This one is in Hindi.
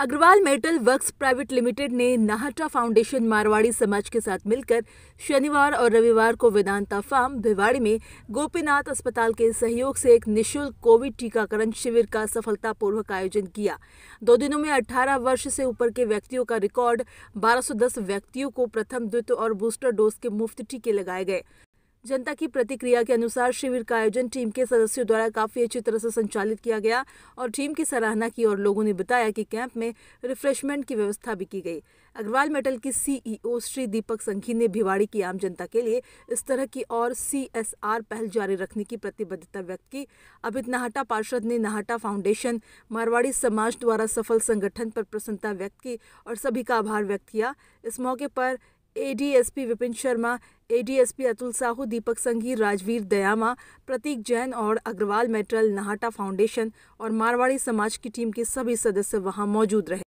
Agarwal metal works private limited ने नाहटा फाउंडेशन मारवाड़ी समाज के साथ मिलकर शनिवार और रविवार को वेदांता फार्म भिवाड़ी में गोपीनाथ अस्पताल के सहयोग से एक निशुल्क कोविड टीकाकरण शिविर का सफलतापूर्वक आयोजन किया दो दिनों में 18 वर्ष से ऊपर के व्यक्तियों का रिकॉर्ड 1210 व्यक्तियों को प्रथम द्वितीय और बूस्टर डोज के मुफ्त टीके लगाए गए जनता की प्रतिक्रिया के अनुसार शिविर का आयोजन टीम के सदस्यों द्वारा काफी अच्छी तरह से संचालित किया गया और टीम की सराहना की और लोगों ने बताया कि कैंप में रिफ्रेशमेंट की व्यवस्था भी की गई अग्रवाल मेटल की सीईओ e श्री दीपक संघी ने भिवाड़ी की आम जनता के लिए इस तरह की और सीएसआर पहल जारी रखने की प्रतिबद्धता व्यक्त की अभित नाहटा पार्षद ने नाहटा फाउंडेशन मारवाड़ी समाज द्वारा सफल संगठन पर प्रसन्नता व्यक्त की और सभी का आभार व्यक्त किया इस मौके पर एडीएसपी विपिन शर्मा एडीएसपी अतुल साहू दीपक संघी राजवीर दयामा प्रतीक जैन और अग्रवाल मेटल नाहटा फाउंडेशन और मारवाड़ी समाज की टीम के सभी सदस्य वहां मौजूद रहे